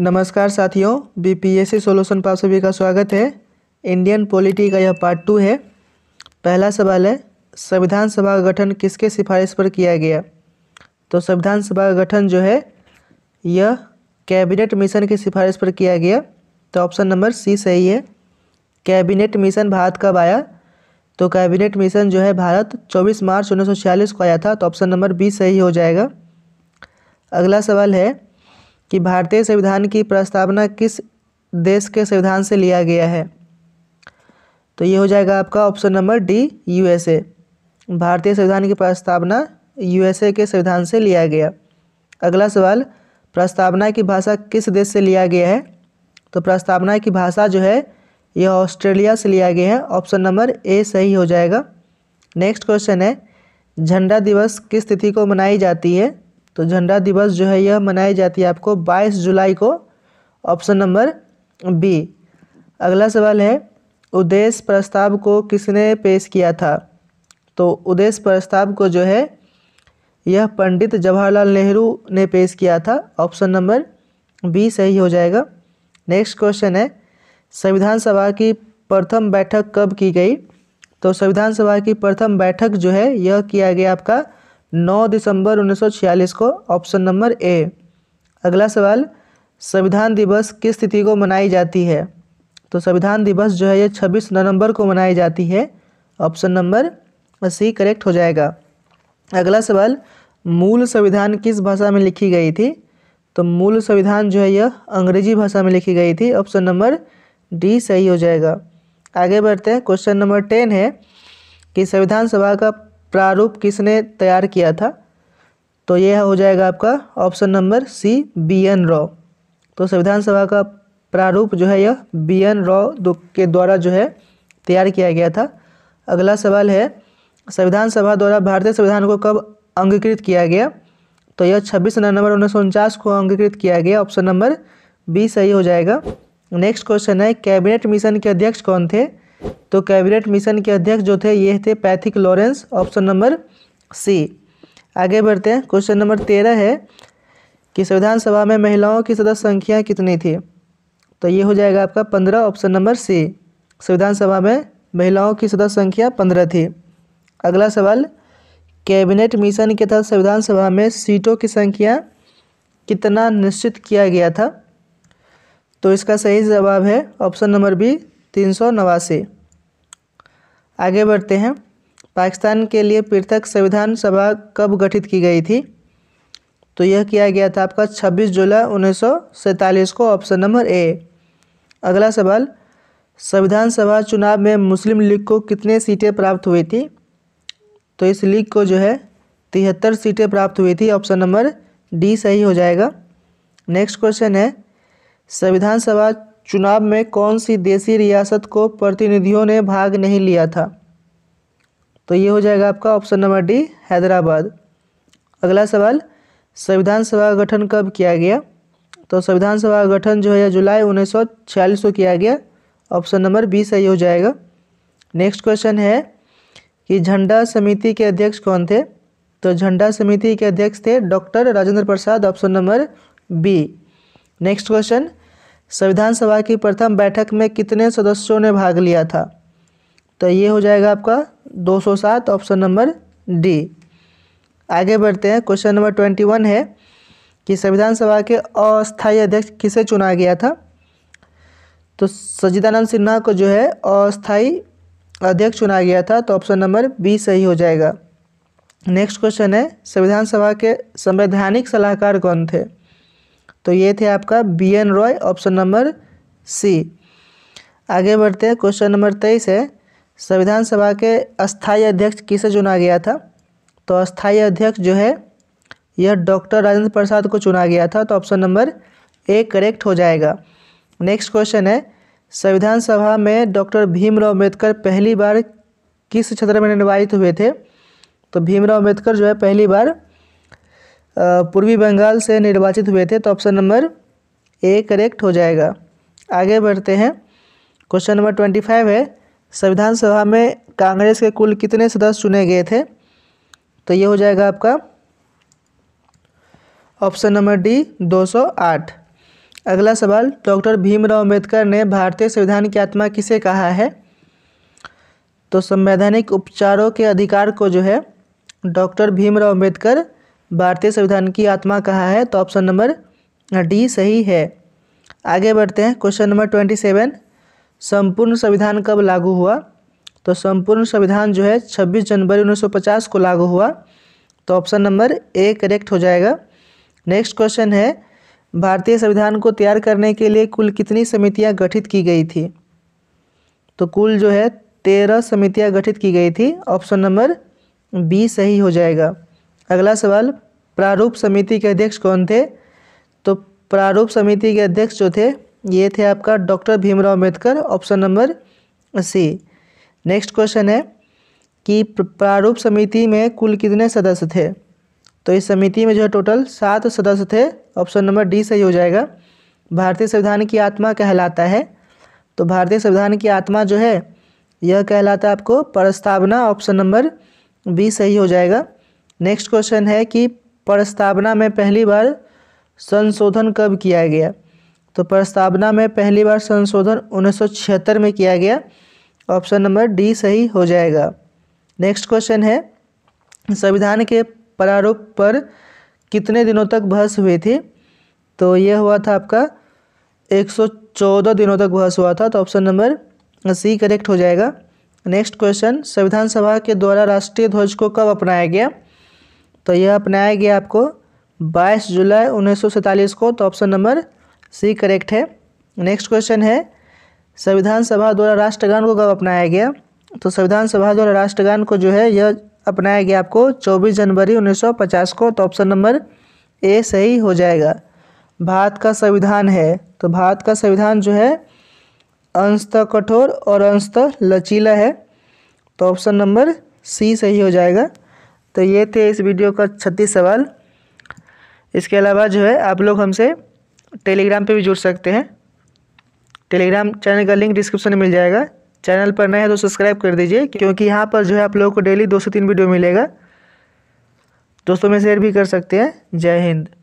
नमस्कार साथियों BPSC solution पर आप सभी का स्वागत है इंडियन पॉलिटी का यह पार्ट टू है पहला सवाल है संविधान सभा का गठन किसके सिफारिश पर किया गया तो संविधान सभा का गठन जो है यह कैबिनेट मिशन की सिफारिश पर किया गया तो ऑप्शन नंबर सी सही है कैबिनेट मिशन भारत कब आया तो कैबिनेट मिशन जो है भारत चौबीस मार्च उन्नीस को आया था तो ऑप्शन नंबर बी सही हो जाएगा अगला सवाल है कि भारतीय संविधान की प्रस्तावना किस देश के संविधान से लिया गया है तो ये हो जाएगा आपका ऑप्शन नंबर डी यूएसए भारतीय संविधान की प्रस्तावना यूएसए के संविधान से लिया गया अगला सवाल प्रस्तावना की भाषा किस देश से लिया गया है तो प्रस्तावना की भाषा जो है यह ऑस्ट्रेलिया से लिया गया है ऑप्शन नंबर ए सही हो जाएगा नेक्स्ट क्वेश्चन है झंडा दिवस किस तिथि को मनाई जाती है तो झंडा दिवस जो है यह मनाई जाती है आपको 22 जुलाई को ऑप्शन नंबर बी अगला सवाल है उद्देश्य प्रस्ताव को किसने पेश किया था तो उद्देश्य प्रस्ताव को जो है यह पंडित जवाहरलाल नेहरू ने पेश किया था ऑप्शन नंबर बी सही हो जाएगा नेक्स्ट क्वेश्चन है संविधान सभा की प्रथम बैठक कब की गई तो संविधान सभा की प्रथम बैठक जो है यह किया गया आपका 9 दिसंबर 1946 को ऑप्शन नंबर ए अगला सवाल संविधान दिवस किस तिथि को मनाई जाती है तो संविधान दिवस जो है ये 26 नवंबर को मनाई जाती है ऑप्शन नंबर सी करेक्ट हो जाएगा अगला सवाल मूल संविधान किस भाषा में लिखी गई थी तो मूल संविधान जो है यह अंग्रेजी भाषा में लिखी गई थी ऑप्शन नंबर डी सही हो जाएगा आगे बढ़ते हैं क्वेश्चन नंबर टेन है कि संविधान सभा का प्रारूप किसने तैयार किया था तो यह हो जाएगा आपका option number C B N Rau तो संविधान सभा का प्रारूप जो है यह बी एन रॉ के द्वारा जो है तैयार किया गया था अगला सवाल है संविधान सभा द्वारा भारतीय संविधान को कब अंगीकृत किया गया तो यह छब्बीस नवंबर उन्नीस को अंगीकृत किया गया ऑप्शन नंबर बी सही हो जाएगा नेक्स्ट क्वेश्चन है कैबिनेट मिशन के अध्यक्ष कौन थे तो कैबिनेट मिशन के अध्यक्ष जो थे ये थे Pethick Lawrence option number C आगे बढ़ते हैं क्वेश्चन नंबर तेरह है कि संविधान सभा में महिलाओं की सदस्य संख्या कितनी थी तो ये हो जाएगा आपका पंद्रह ऑप्शन नंबर सी संविधान सभा में महिलाओं की सदस्य संख्या पंद्रह थी अगला सवाल कैबिनेट मिशन के तहत संविधान सभा में सीटों की संख्या कितना निश्चित किया गया था तो इसका सही जवाब है ऑप्शन नंबर बी तीन सौ नवासी आगे बढ़ते हैं पाकिस्तान के लिए पृथक संविधान सभा कब गठित की गई थी तो यह किया गया था आपका 26 जुलाई उन्नीस को ऑप्शन नंबर ए अगला सवाल संविधान सभा चुनाव में मुस्लिम लीग को कितने सीटें प्राप्त हुई थी तो इस लीग को जो है तिहत्तर सीटें प्राप्त हुई थी ऑप्शन नंबर डी सही हो जाएगा नेक्स्ट क्वेश्चन है संविधान सभा चुनाव में कौन सी देसी रियासत को प्रतिनिधियों ने भाग नहीं लिया था तो ये हो जाएगा आपका ऑप्शन नंबर डी हैदराबाद अगला सवाल संविधान सभा का गठन कब किया गया तो संविधान सभा का गठन जो है जुलाई छियालीस को किया गया ऑप्शन नंबर बी सही हो जाएगा नेक्स्ट क्वेश्चन है कि झंडा समिति के अध्यक्ष कौन थे तो झंडा समिति के अध्यक्ष थे doctor Rajendra Prasad option number B next question संविधान सभा की प्रथम बैठक में कितने सदस्यों ने भाग लिया था तो ये हो जाएगा आपका 207 ऑप्शन नंबर डी आगे बढ़ते हैं क्वेश्चन नंबर ट्वेंटी वन है कि संविधान सभा के अस्थायी अध्यक्ष किसे चुना गया था तो सजिदानंद सिन्हा को जो है अस्थायी अध्यक्ष चुना गया था तो ऑप्शन नंबर बी सही हो जाएगा नेक्स्ट क्वेश्चन है संविधान सभा के संवैधानिक सलाहकार कौन थे तो ये थे आपका B N Rau option number C आगे बढ़ते हैं क्वेश्चन नंबर तेईस है संविधान सभा के अस्थाई अध्यक्ष किसे चुना गया था तो अस्थाई अध्यक्ष जो है यह डॉक्टर राजेंद्र प्रसाद को चुना गया था तो ऑप्शन नंबर ए करेक्ट हो जाएगा नेक्स्ट क्वेश्चन है संविधान सभा में डॉक्टर भीमराव अम्बेडकर पहली बार किस क्षेत्र में निर्वाचित हुए थे तो भीमराव अम्बेडकर जो है पहली बार पूर्वी बंगाल से निर्वाचित हुए थे तो ऑप्शन नंबर ए करेक्ट हो जाएगा आगे बढ़ते हैं क्वेश्चन नंबर ट्वेंटी फाइव है संविधान सभा में कांग्रेस के कुल कितने सदस्य चुने गए थे तो ये हो जाएगा आपका ऑप्शन नंबर डी 208 अगला सवाल डॉक्टर भीमराव अम्बेडकर ने भारतीय संविधान की आत्मा किसे कहा है तो संवैधानिक उपचारों के अधिकार को जो है डॉक्टर भीमराव अम्बेडकर भारतीय संविधान की आत्मा कहाँ है तो ऑप्शन नंबर डी सही है आगे बढ़ते हैं क्वेश्चन नंबर ट्वेंटी सेवन संपूर्ण संविधान कब लागू हुआ तो संपूर्ण संविधान जो है छब्बीस जनवरी पचास को लागू हुआ तो ऑप्शन नंबर ए करेक्ट हो जाएगा नेक्स्ट क्वेश्चन है भारतीय संविधान को तैयार करने के लिए कुल कितनी समितियां गठित की गई थी तो कुल जो है तेरह समितियां गठित की गई थी ऑप्शन नंबर बी सही हो जाएगा अगला सवाल प्रारूप समिति के अध्यक्ष कौन थे तो प्रारूप समिति के अध्यक्ष जो थे ये थे आपका doctor Bhimrao Ambedkar option number C next question है कि प्रारूप समिति में कुल कितने सदस्य थे तो इस समिति में जो है टोटल सात सदस्य थे ऑप्शन नंबर डी सही हो जाएगा भारतीय संविधान की आत्मा कहलाता है तो भारतीय संविधान की आत्मा जो है यह कहलाता है आपको प्रस्तावना ऑप्शन नंबर बी सही हो जाएगा नेक्स्ट क्वेश्चन है कि प्रस्तावना में पहली बार संशोधन कब किया गया तो प्रस्तावना में पहली बार संशोधन उन्नीस में किया गया ऑप्शन नंबर डी सही हो जाएगा नेक्स्ट क्वेश्चन है संविधान के प्रारूप पर कितने दिनों तक बहस हुई थी तो यह हुआ था आपका 114 दिनों तक बहस हुआ था तो ऑप्शन नंबर सी करेक्ट हो जाएगा नेक्स्ट क्वेश्चन संविधान सभा के द्वारा राष्ट्रीय ध्वज को कब अपनाया गया तो यह अपनाया गया आपको 22 जुलाई उन्नीस को तो ऑप्शन नंबर सी करेक्ट है नेक्स्ट क्वेश्चन है संविधान सभा द्वारा राष्ट्रगान को कब अपनाया गया तो संविधान सभा द्वारा राष्ट्रगान को जो है यह अपनाया गया आपको 24 जनवरी 1950 को तो ऑप्शन नंबर ए सही हो जाएगा भारत का संविधान है तो भारत का संविधान जो है अंशत कठोर और अंशत लचीला है तो ऑप्शन नंबर सी सही हो जाएगा तो ये थे इस वीडियो का छत्तीस सवाल इसके अलावा जो है आप लोग हमसे टेलीग्राम पे भी जुड़ सकते हैं टेलीग्राम चैनल का लिंक डिस्क्रिप्शन में मिल जाएगा चैनल पर नए हैं तो सब्सक्राइब कर दीजिए क्योंकि यहाँ पर जो है आप लोगों को डेली दो से तीन वीडियो मिलेगा दोस्तों में शेयर भी कर सकते हैं जय हिंद